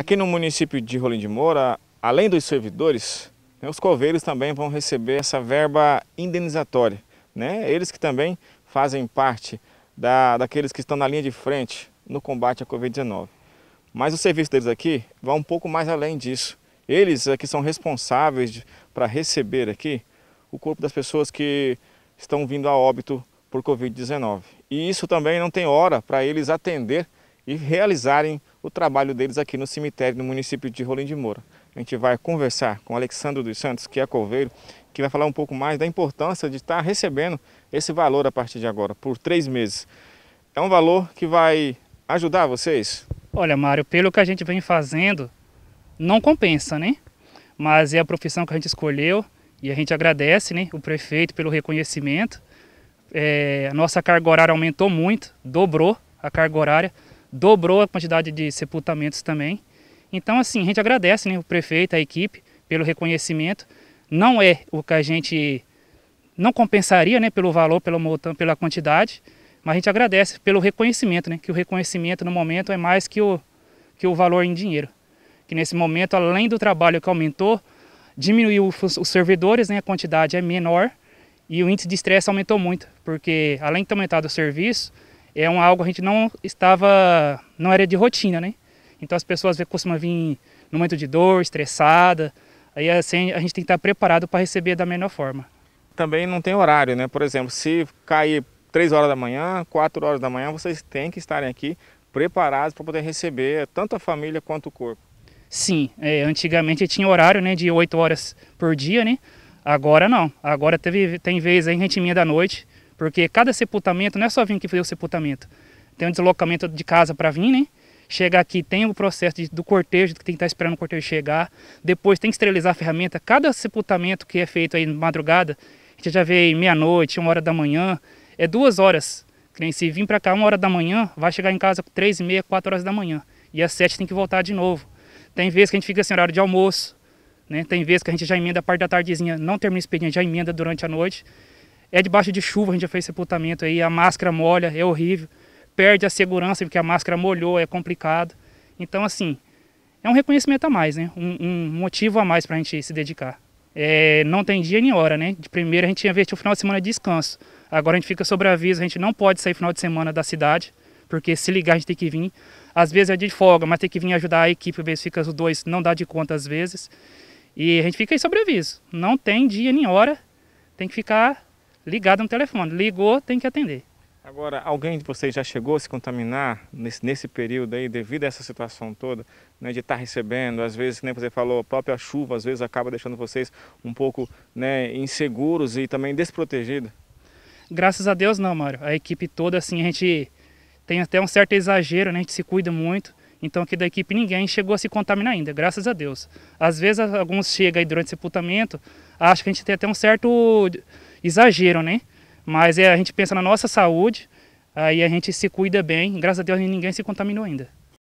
Aqui no município de Rolim de Moura, além dos servidores, né, os coveiros também vão receber essa verba indenizatória. Né? Eles que também fazem parte da, daqueles que estão na linha de frente no combate à Covid-19. Mas o serviço deles aqui vai um pouco mais além disso. Eles é que são responsáveis para receber aqui o corpo das pessoas que estão vindo a óbito por Covid-19. E isso também não tem hora para eles atender e realizarem o trabalho deles aqui no cemitério no município de Rolim de Moura. A gente vai conversar com Alexandre dos Santos, que é coveiro, que vai falar um pouco mais da importância de estar recebendo esse valor a partir de agora, por três meses. É um valor que vai ajudar vocês? Olha, Mário, pelo que a gente vem fazendo, não compensa, né? Mas é a profissão que a gente escolheu e a gente agradece né, o prefeito pelo reconhecimento. É, a nossa carga horária aumentou muito, dobrou a carga horária dobrou a quantidade de sepultamentos também. Então, assim, a gente agradece né, o prefeito, a equipe, pelo reconhecimento. Não é o que a gente não compensaria né, pelo valor, pelo montão, pela quantidade, mas a gente agradece pelo reconhecimento, né, que o reconhecimento no momento é mais que o, que o valor em dinheiro. Que nesse momento, além do trabalho que aumentou, diminuiu os servidores, né, a quantidade é menor e o índice de estresse aumentou muito, porque além de ter aumentado o serviço, é um, algo que a gente não estava, não era de rotina, né? Então as pessoas costumam vir no momento de dor, estressada, aí assim a gente tem que estar preparado para receber da melhor forma. Também não tem horário, né? Por exemplo, se cair 3 horas da manhã, 4 horas da manhã, vocês têm que estarem aqui preparados para poder receber tanto a família quanto o corpo. Sim, é, antigamente tinha horário né, de 8 horas por dia, né? Agora não. Agora teve, tem vezes aí, gente minha da noite, porque cada sepultamento, não é só vir aqui fazer o sepultamento. Tem um deslocamento de casa para vir, né? Chega aqui, tem o processo de, do cortejo, que tem que estar tá esperando o cortejo chegar. Depois tem que esterilizar a ferramenta. Cada sepultamento que é feito aí madrugada, a gente já vê meia-noite, uma hora da manhã, é duas horas. Se vir para cá uma hora da manhã, vai chegar em casa três e meia, quatro horas da manhã. E às sete tem que voltar de novo. Tem vezes que a gente fica sem horário de almoço, né? Tem vezes que a gente já emenda a parte da tardezinha, não termina o expediente, já emenda durante a noite. É debaixo de chuva, a gente já fez sepultamento aí, a máscara molha, é horrível. Perde a segurança porque a máscara molhou, é complicado. Então, assim, é um reconhecimento a mais, né? Um, um motivo a mais para a gente se dedicar. É, não tem dia nem hora, né? De primeiro a gente tinha visto o final de semana de descanso. Agora a gente fica sobre aviso, a gente não pode sair final de semana da cidade, porque se ligar a gente tem que vir. Às vezes é de folga, mas tem que vir ajudar a equipe, às vezes fica os dois, não dá de conta às vezes. E a gente fica aí sobre aviso. Não tem dia nem hora, tem que ficar ligado no telefone. Ligou, tem que atender. Agora, alguém de vocês já chegou a se contaminar nesse, nesse período aí, devido a essa situação toda, né, de estar tá recebendo, às vezes, como nem você falou, a própria chuva, às vezes acaba deixando vocês um pouco né, inseguros e também desprotegidos? Graças a Deus não, Mário. A equipe toda, assim, a gente tem até um certo exagero, né, a gente se cuida muito. Então aqui da equipe ninguém chegou a se contaminar ainda, graças a Deus. Às vezes alguns chegam aí durante o sepultamento, acham que a gente tem até um certo exagero, né? Mas é, a gente pensa na nossa saúde, aí a gente se cuida bem. Graças a Deus ninguém se contaminou ainda.